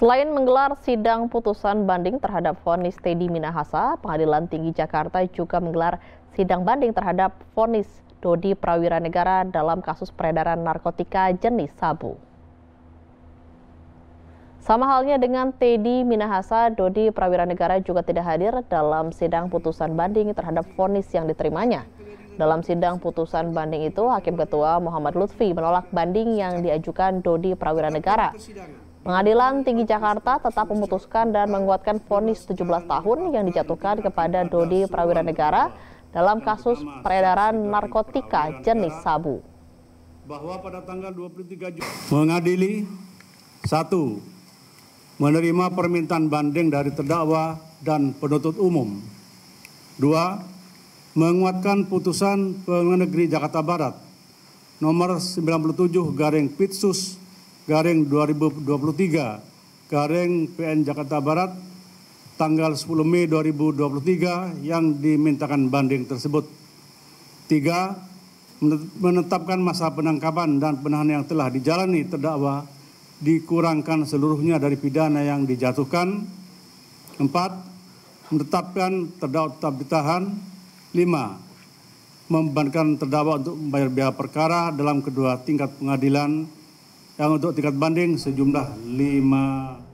Selain menggelar sidang putusan banding terhadap vonis Teddy Minahasa, Pengadilan Tinggi Jakarta juga menggelar sidang banding terhadap vonis Dodi Prawira Negara dalam kasus peredaran narkotika jenis sabu. Sama halnya dengan Teddy Minahasa, Dodi Prawira Negara juga tidak hadir dalam sidang putusan banding terhadap vonis yang diterimanya. Dalam sidang putusan banding itu, Hakim Ketua Muhammad Lutfi menolak banding yang diajukan Dodi Prawira Negara. Pengadilan Tinggi Jakarta tetap memutuskan dan menguatkan vonis 17 tahun yang dijatuhkan kepada Dodi Prawira Negara dalam kasus peredaran narkotika jenis sabu. Bahwa pada tanggal 23 Juni mengadili satu menerima permintaan banding dari terdakwa dan penuntut umum. Dua, menguatkan putusan Pengadilan Negeri Jakarta Barat nomor 97 garing Pitsus garing 2023 garing PN Jakarta Barat tanggal 10 Mei 2023 yang dimintakan banding tersebut. Tiga, menetapkan masa penangkapan dan penahanan yang telah dijalani terdakwa dikurangkan seluruhnya dari pidana yang dijatuhkan. Empat, menetapkan terdakwa tetap ditahan. Lima, membebankan terdakwa untuk membayar biaya perkara dalam kedua tingkat pengadilan yang untuk tingkat banding sejumlah 5